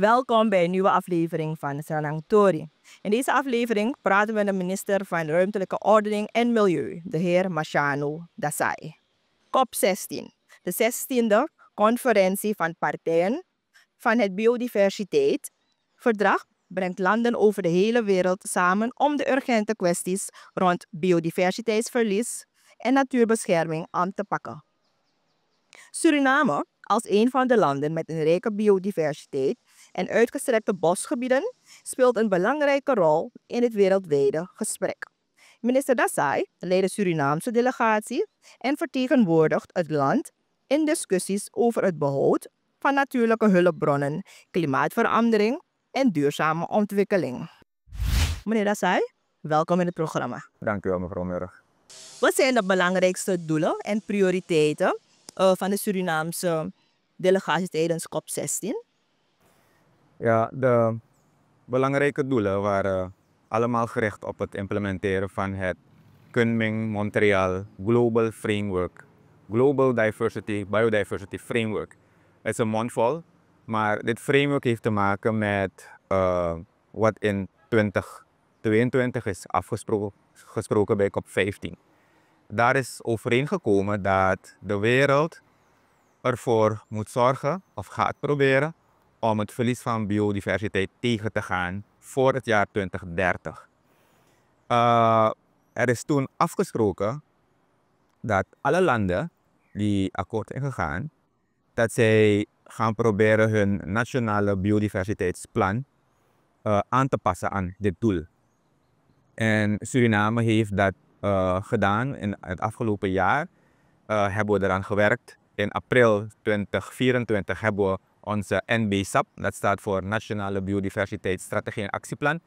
Welkom bij een nieuwe aflevering van Saranang Tori. In deze aflevering praten we met de minister van Ruimtelijke Ordening en Milieu, de heer Machano Dasai. COP16, de 16e conferentie van partijen van het biodiversiteit. Verdrag brengt landen over de hele wereld samen om de urgente kwesties rond biodiversiteitsverlies en natuurbescherming aan te pakken. Suriname, als een van de landen met een rijke biodiversiteit, en uitgestrekte bosgebieden speelt een belangrijke rol in het wereldwijde gesprek. Minister Dassai leidt de Surinaamse delegatie en vertegenwoordigt het land in discussies over het behoud van natuurlijke hulpbronnen, klimaatverandering en duurzame ontwikkeling. Meneer Dassai, welkom in het programma. Dank u wel, mevrouw Murg. Wat zijn de belangrijkste doelen en prioriteiten eh, van de Surinaamse delegatie tijdens COP16? Ja, de belangrijke doelen waren allemaal gericht op het implementeren van het Kunming Montreal Global Framework. Global Diversity Biodiversity Framework. Het is een mondvol, maar dit framework heeft te maken met eh, wat in 2022 is afgesproken bij COP15. Daar is overeengekomen dat de wereld ervoor moet zorgen, of gaat proberen, om het verlies van biodiversiteit tegen te gaan voor het jaar 2030. Eh, er is toen afgesproken dat alle landen die akkoord zijn gegaan, dat zij gaan proberen hun nationale biodiversiteitsplan eh, aan te passen aan dit doel. En Suriname heeft dat eh, gedaan in het afgelopen jaar. hebben we eraan gewerkt. In april 2024 hebben we onze NBSAP, dat staat voor Nationale Biodiversiteitsstrategie en Actieplan,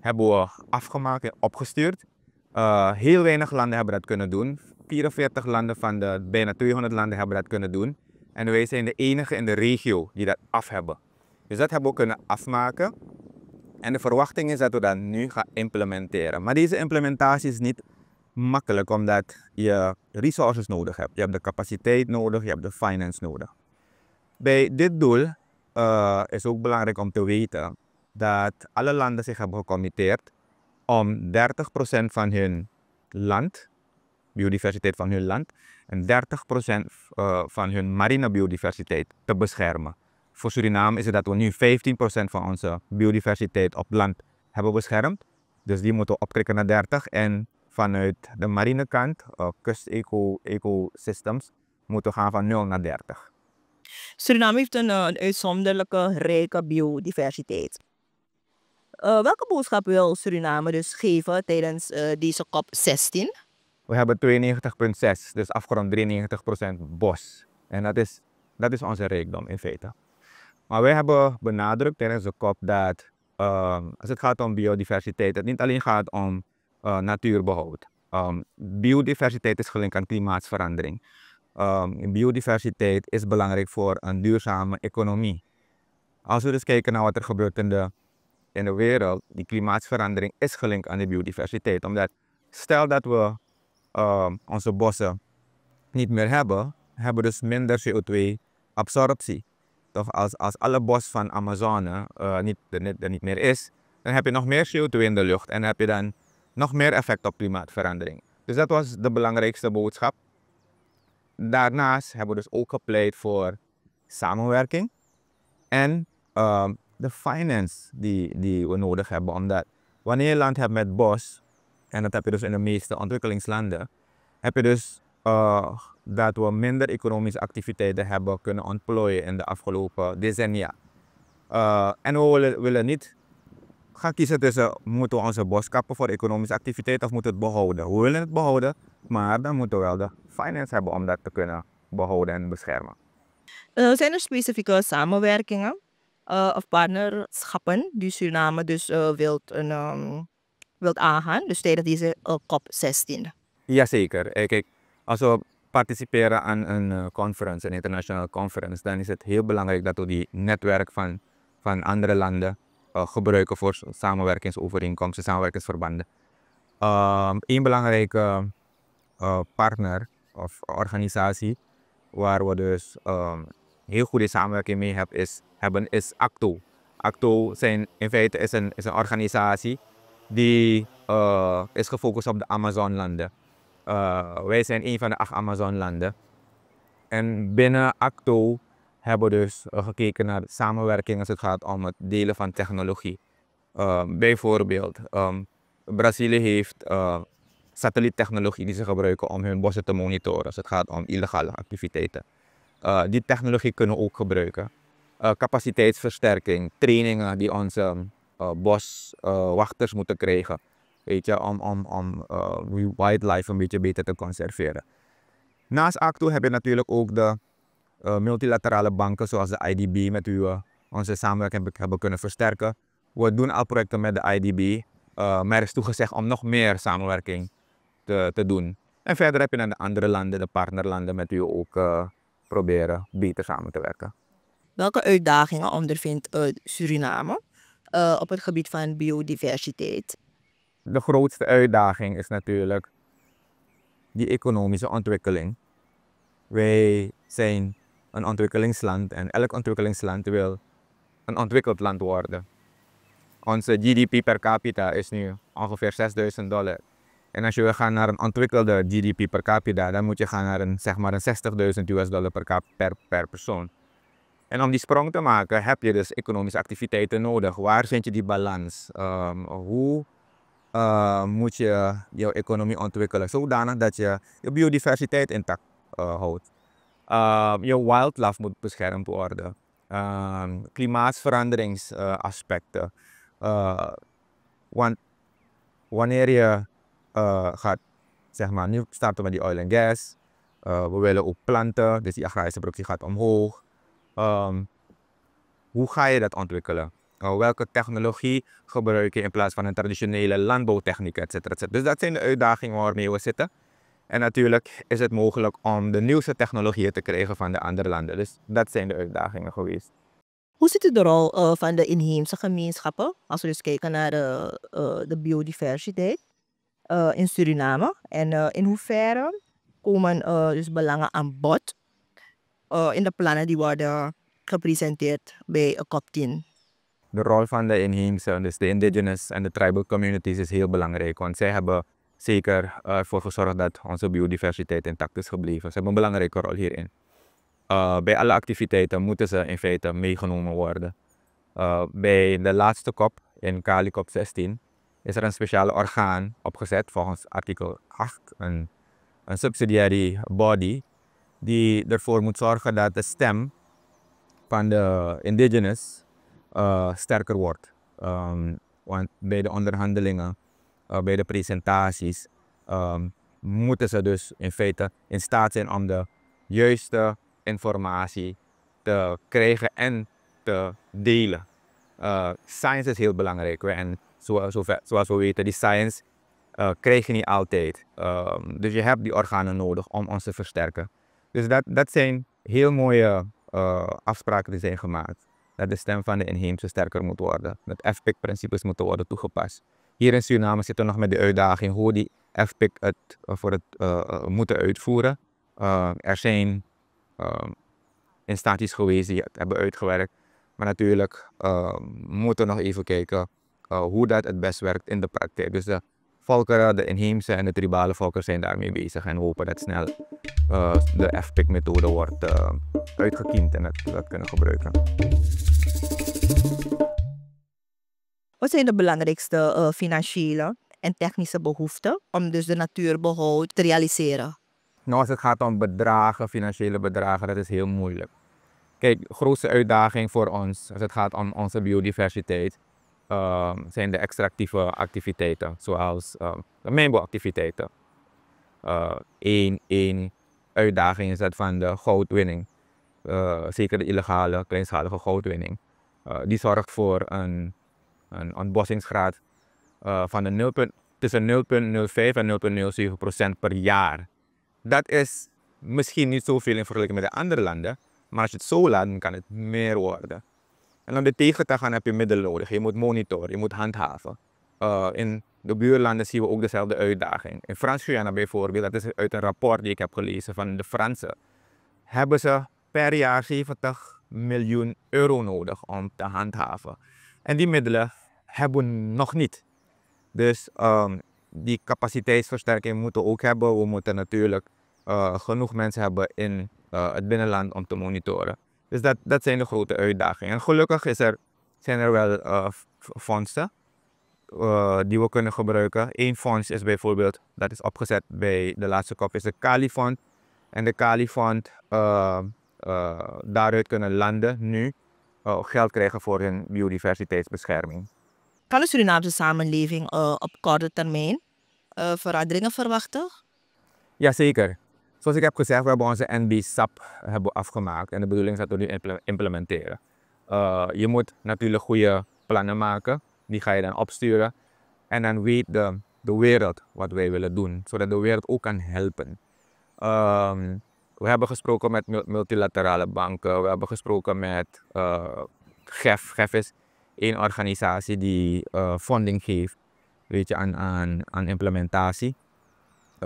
hebben we afgemaakt en opgestuurd. Eh, heel weinig landen hebben dat kunnen doen. 44 landen van de bijna 200 landen hebben dat kunnen doen. En wij zijn de enige in de regio die dat af hebben. Dus dat hebben we kunnen afmaken. En de verwachting is dat we dat nu gaan implementeren. Maar deze implementatie is niet makkelijk, omdat je resources nodig hebt. Je hebt de capaciteit nodig, je hebt de finance nodig. Bij dit doel uh, is ook belangrijk om te weten dat alle landen zich hebben gecommitteerd om 30% van hun land, biodiversiteit van hun land, en 30% eh, van hun marine biodiversiteit te beschermen. Voor Suriname is het dat we nu 15% van onze biodiversiteit op land hebben beschermd. Dus die moeten we opkrikken naar 30. En vanuit de marine kant, uh, eh, kust-ecosystems, moeten we gaan van 0 naar 30. Suriname heeft een, een eh, uitzonderlijke, rijke biodiversiteit. Eh, welke boodschap wil Suriname dus geven tijdens eh, deze COP16? We hebben 92,6, dus afgerond 93% bos. En dat is, dat is onze rijkdom in feite. Maar wij hebben benadrukt tijdens de COP dat ehm, als het gaat om biodiversiteit, het niet alleen gaat om natuurbehoud. Ehm, biodiversiteit is gelinkt aan klimaatverandering. Ehm, biodiversiteit is belangrijk voor een duurzame economie. Als we dus kijken naar wat er gebeurt in de, in de wereld, die klimaatverandering is gelinkt aan de biodiversiteit. Omdat stel dat we ehm, onze bossen niet meer hebben, hebben we dus minder CO2-absorptie. Toch als, als alle bos van Amazone eh, niet, er, niet, er niet meer is, dan heb je nog meer CO2 in de lucht en heb je dan nog meer effect op klimaatverandering. Dus dat was de belangrijkste boodschap daarnaast hebben we dus ook gepleit voor samenwerking en ehm, de finance die, die we nodig hebben. Omdat wanneer je land hebt met bos, en dat heb je dus in de meeste ontwikkelingslanden, heb je dus eh, dat we minder economische activiteiten hebben kunnen ontplooien in de afgelopen decennia. Eh, en we willen, niet gaan kiezen tussen moeten we onze bos kappen voor economische activiteiten of moeten we het behouden. We willen het behouden, maar dan moeten we wel de finance hebben om dat te kunnen behouden en beschermen. Eh, zijn er specifieke samenwerkingen eh, of partnerschappen die Suriname dus eh, wilt, een, ehm, wilt aangaan, dus tijdens deze COP16? Jazeker. Kijk, als we participeren aan een conference, een internationale conference, dan is het heel belangrijk dat we die netwerk van, van andere landen gebruiken voor samenwerkingsovereenkomsten, samenwerkingsverbanden. Een ehm, belangrijke partner of organisatie waar we dus ehm, heel goede samenwerking mee heb, is, hebben, is ACTO. ACTO zijn, in feite is een, is een organisatie die eh, is gefocust op de Amazon landen. Eh, wij zijn een van de acht Amazon landen. En binnen ACTO hebben we dus eh, gekeken naar samenwerking als het gaat om het delen van technologie. Ehm, bijvoorbeeld, ehm, Brazilië heeft satelliettechnologie die ze gebruiken om hun bossen te monitoren als dus het gaat om illegale activiteiten. Eh, die technologie kunnen we ook gebruiken. Eh, capaciteitsversterking, trainingen die onze uh, eh, boswachters moeten krijgen. Weet je, om, om, om wildlife een beetje beter te conserveren. Naast ACTO heb je natuurlijk ook de multilaterale banken zoals de IDB met wie we onze samenwerking hebben kunnen versterken. We doen al projecten met de IDB, maar er is toegezegd om nog meer samenwerking te, te doen. En verder heb je dan de andere landen, de partnerlanden, met wie we ook eh, proberen beter samen te werken. Welke uitdagingen ondervindt uh, Suriname eh, op het gebied van biodiversiteit? De grootste uitdaging is natuurlijk die economische ontwikkeling. Wij zijn een ontwikkelingsland en elk ontwikkelingsland wil een ontwikkeld land worden. Onze GDP per capita is nu ongeveer 6000 dollar. En als je wil gaan naar een ontwikkelde GDP per capita, dan moet je gaan naar een, zeg maar een 60.000 US dollar per, cap, per, persoon. En om die sprong te maken heb je dus economische activiteiten nodig. Waar vind je die balans? Ehm, hoe eh, moet je jouw economie ontwikkelen zodanig dat je je biodiversiteit intact eh, houdt? Ehm, je wildlife moet beschermd worden. Ehm, klimaatveranderingaspecten. Eh, want wanneer je eh, gaat zeg maar, nu starten we die oil en gas. Eh, we willen ook planten, dus die agrarische productie gaat omhoog. Ehm, hoe ga je dat ontwikkelen? Eh, welke technologie gebruik je in plaats van een traditionele landbouwtechniek, et cetera, Dus dat zijn de uitdagingen waarmee we zitten. En natuurlijk is het mogelijk om de nieuwste technologieën te krijgen van de andere landen. Dus dat zijn de uitdagingen geweest. Hoe zit de rol van de inheemse gemeenschappen, als we dus kijken naar de biodiversiteit? Eh, in Suriname? En eh, in hoeverre komen eh, dus belangen aan bod in de plannen die worden gepresenteerd bij COP10? De rol van de inheemse, dus de indigenous en de tribal communities is heel belangrijk. Want zij hebben zeker ervoor gezorgd dat onze biodiversiteit intact is gebleven. Ze hebben een belangrijke rol hierin. bij alle activiteiten moeten ze in feite meegenomen worden. bij de laatste kop, in Kali COP 16, is er een speciaal orgaan opgezet volgens artikel 8, een, een subsidiary body, die ervoor moet zorgen dat de stem van de indigenous eh, sterker wordt. Ehm, want bij de onderhandelingen, uh, bij de presentaties, ehm, moeten ze dus in feite in staat zijn om de juiste informatie te krijgen en te delen. Eh, science is heel belangrijk. En zoals, we weten, die science uh, krijg je niet altijd. Ehm, dus je hebt die organen nodig om ons te versterken. Dus dat, dat zijn heel mooie eh, afspraken die zijn gemaakt. Dat de stem van de inheemse sterker moet worden. Dat FPIC-principes moeten worden toegepast. Hier in Suriname zitten we nog met de uitdaging hoe die FPIC het eh, voor het moeten uitvoeren. er zijn ehm, instanties geweest die het hebben uitgewerkt. Maar natuurlijk ehm, moeten we nog even kijken eh, hoe dat het best werkt in de praktijk. Dus de volkeren, de inheemse en de tribale volkeren zijn daarmee bezig en hopen dat snel uh, de FPIC-methode wordt uh, uitgekiend en dat we dat kunnen gebruiken. Wat zijn de belangrijkste financiële en technische behoeften om dus de natuurbehoud te realiseren? Nou, als het gaat om bedragen, financiële bedragen, dat is heel moeilijk. Kijk, grootste uitdaging voor ons als het gaat om onze biodiversiteit Ehm, zijn de extractieve activiteiten, zoals ehm, de mijnbouwactiviteiten. Eén, eh, één uitdaging is dat van de goudwinning. Eh, zeker de illegale, kleinschalige goudwinning. Eh, die zorgt voor een, een ontbossingsgraad van de 0, tussen 0,05 en 0,07 per jaar. Dat is misschien niet zoveel in vergelijking met de andere landen, maar als je het zo laat, dan kan het meer worden. En om dit tegen te gaan heb je middelen nodig. Je moet monitoren, je moet handhaven. Eh, in de buurlanden zien we ook dezelfde uitdaging. In Frans-Guyana bijvoorbeeld, dat is uit een rapport die ik heb gelezen van de Fransen, hebben ze per jaar 70 miljoen euro nodig om te handhaven. En die middelen hebben we nog niet. Dus ehm, die capaciteitsversterking moeten we ook hebben. We moeten natuurlijk eh, genoeg mensen hebben in eh, het binnenland om te monitoren. Dus dat, dat zijn de grote uitdagingen. En gelukkig is er, zijn er wel eh, fondsen eh, die we kunnen gebruiken. Eén fonds is bijvoorbeeld, dat is opgezet bij de laatste kop, is de Kalifond. En de Kalifond, eh, daaruit kunnen landen nu geld krijgen voor hun biodiversiteitsbescherming. Kan de Surinaamse samenleving op korte termijn veranderingen verwachten? Jazeker. Zoals ik heb gezegd, we hebben onze NB-SAP hebben afgemaakt en de bedoeling is dat we nu implementeren. Eh, je moet natuurlijk goede plannen maken, die ga je dan opsturen. En dan weet de, de wereld wat wij willen doen, zodat de wereld ook kan helpen. Ehm, we hebben gesproken met multilaterale banken, we hebben gesproken met eh, GEF. GEF is één organisatie die eh, funding geeft weet aan, aan, aan implementatie.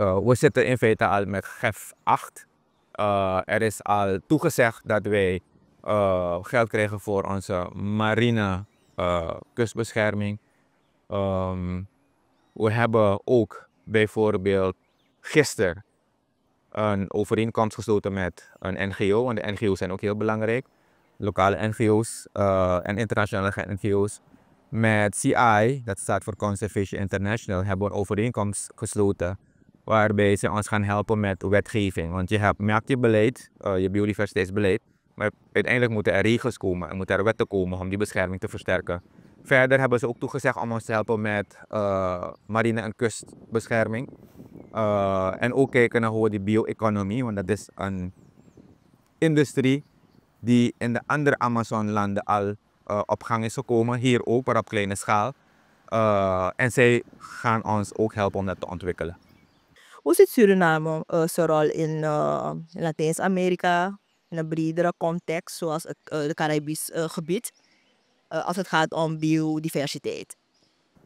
Eh, we zitten in feite al met GEF 8. Eh, er is al toegezegd dat wij eh, geld krijgen voor onze marine kustbescherming. Ehm, we hebben ook bijvoorbeeld gisteren een overeenkomst gesloten met een NGO, want de NGO's zijn ook heel belangrijk. Lokale NGO's en internationale NGO's. Met CI, dat staat voor Conservation International, hebben we een overeenkomst gesloten waarbij ze ons gaan helpen met wetgeving. Want je hebt, merkt je beleid, eh, je biodiversiteitsbeleid, maar uiteindelijk moeten er regels komen en moeten er wetten komen om die bescherming te versterken. Verder hebben ze ook toegezegd om ons te helpen met eh, marine- en kustbescherming. Eh, en ook kijken naar hoe die bio-economie, want dat is een industrie die in de andere Amazon landen al op gang is gekomen, hier ook, maar op kleine schaal. en zij gaan ons ook helpen om dat te ontwikkelen. Hoe zit Suriname eh, zijn rol in eh, Latijns-Amerika, in een bredere context, zoals het eh, Caribisch eh, gebied, eh, als het gaat om biodiversiteit?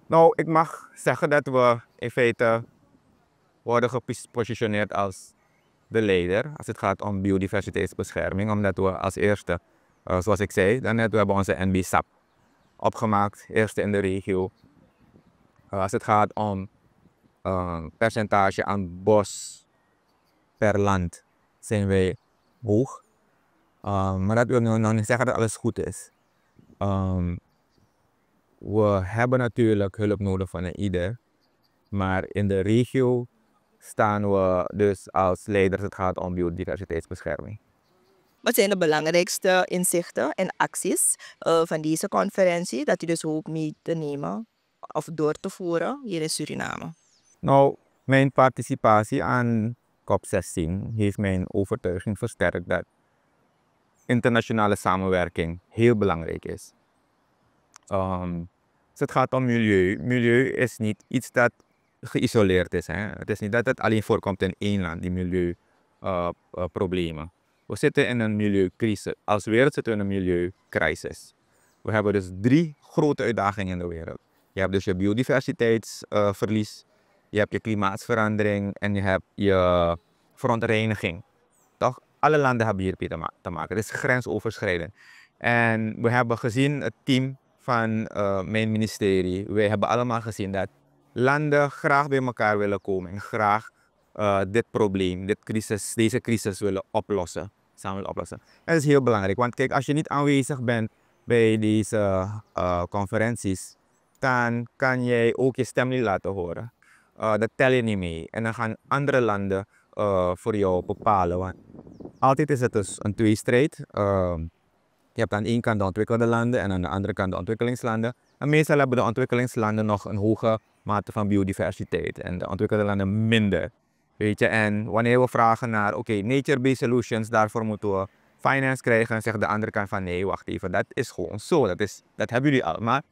Nou, ik mag zeggen dat we in feite worden gepositioneerd als de leider als het gaat om biodiversiteitsbescherming, omdat we als eerste, eh, zoals ik zei daarnet, we hebben onze NB-SAP opgemaakt, eerste in de regio. als het gaat om uh, percentage aan bos per land zijn wij hoog. Ehm, maar dat wil nog nou niet zeggen dat alles goed is. Ehm, we hebben natuurlijk hulp nodig van ieder. Maar in de regio staan we dus als leiders het gaat om biodiversiteitsbescherming. Wat zijn de belangrijkste inzichten en acties eh, van deze conferentie dat u dus hoopt mee te nemen of door te voeren hier in Suriname? Nou, mijn participatie aan COP16 heeft mijn overtuiging versterkt dat internationale samenwerking heel belangrijk is. Um, het gaat om milieu. Milieu is niet iets dat geïsoleerd is. Hè? Het is niet dat het alleen voorkomt in één land, die milieuproblemen. Eh, eh, we zitten in een milieucrisis. Als wereld zitten we in een milieucrisis. We hebben dus drie grote uitdagingen in de wereld. Je hebt dus je biodiversiteitsverlies, eh, je hebt je klimaatverandering en je hebt je verontreiniging. Toch? Alle landen hebben hier te maken. Het is grensoverschrijdend. En we hebben gezien, het team van eh, mijn ministerie, We hebben allemaal gezien dat landen graag bij elkaar willen komen en graag eh, dit probleem, dit crisis, deze crisis willen oplossen. Samen willen oplossen. En dat is heel belangrijk, want kijk, als je niet aanwezig bent bij deze eh, conferenties, dan kan jij ook je stem niet laten horen dat uh, tel je niet mee. En dan gaan andere landen voor uh, jou bepalen. Want altijd is het dus een tweestrijd. Je hebt aan één kant de ontwikkelde landen en aan de andere kant de ontwikkelingslanden. En meestal hebben de ontwikkelingslanden nog een hoge mate van biodiversiteit en de ontwikkelde landen minder. Weet je, en wanneer we vragen naar, oké, nature-based solutions, daarvoor moeten we finance krijgen, zegt de andere kant van, nee, wacht even, dat is gewoon zo, dat, is, dat hebben jullie al. Maar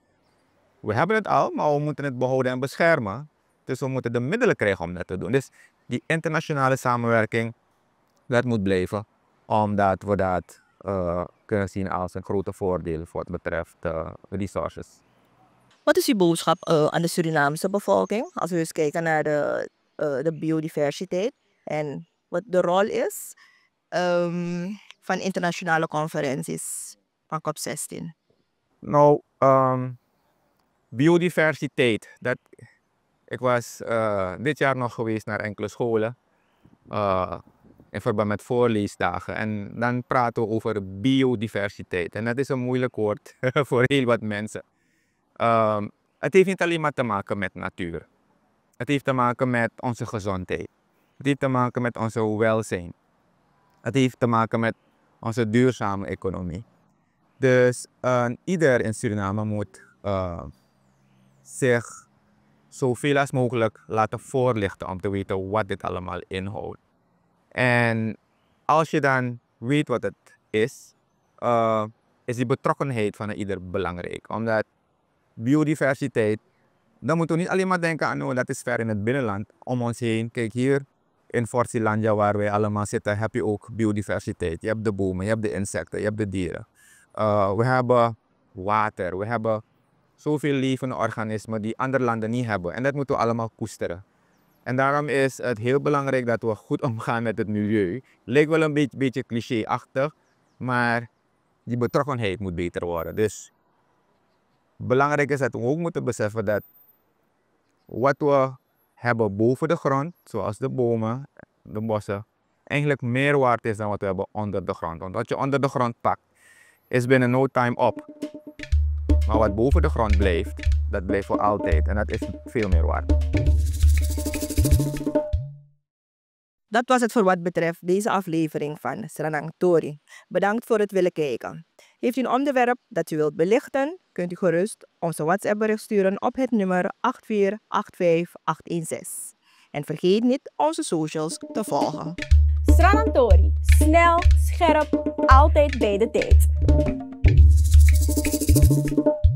we hebben het al, maar we moeten het behouden en beschermen. Dus we moeten de middelen krijgen om dat te doen. Dus die internationale samenwerking, dat moet blijven, omdat we dat eh, kunnen zien als een grote voordeel voor het betreft uh, resources. Wat is uw boodschap eh, aan de Surinaamse bevolking als we eens kijken naar de, de biodiversiteit en wat de rol is um, van internationale conferenties van COP16? Nou, ehm, biodiversiteit, dat ik was eh, dit jaar nog geweest naar enkele scholen eh, in verband met voorleesdagen. En dan praten we over biodiversiteit. En dat is een moeilijk woord voor heel wat mensen. Ehm, het heeft niet alleen maar te maken met natuur. Het heeft te maken met onze gezondheid. Het heeft te maken met onze welzijn. Het heeft te maken met onze duurzame economie. Dus uh, ieder in Suriname moet zich zoveel als mogelijk laten voorlichten om te weten wat dit allemaal inhoudt. En als je dan weet wat het is, eh, is die betrokkenheid van ieder belangrijk. Omdat biodiversiteit, dan moeten we niet alleen maar denken aan oh, dat is ver in het binnenland, om ons heen. Kijk hier in Fortilandia waar wij allemaal zitten, heb je ook biodiversiteit. Je hebt de bomen, je hebt de insecten, je hebt de dieren. Eh, we hebben water, we hebben zoveel levende organismen die andere landen niet hebben. En dat moeten we allemaal koesteren. En daarom is het heel belangrijk dat we goed omgaan met het milieu. Lijkt wel een beetje, cliché clichéachtig, maar die betrokkenheid moet beter worden. Dus belangrijk is dat we ook moeten beseffen dat wat we hebben boven de grond, zoals de bomen, de bossen, eigenlijk meer waard is dan wat we hebben onder de grond. Want wat je onder de grond pakt, is binnen no time op. Maar wat boven de grond blijft, dat blijft voor altijd. En dat is veel meer waard. Dat was het voor wat betreft deze aflevering van Sranang Tori. Bedankt voor het willen kijken. Heeft u een onderwerp dat u wilt belichten, kunt u gerust onze WhatsApp-bericht sturen op het nummer 8485816. En vergeet niet onze socials te volgen. Sranang Tori, snel, scherp, altijd bij de tijd. Thank you.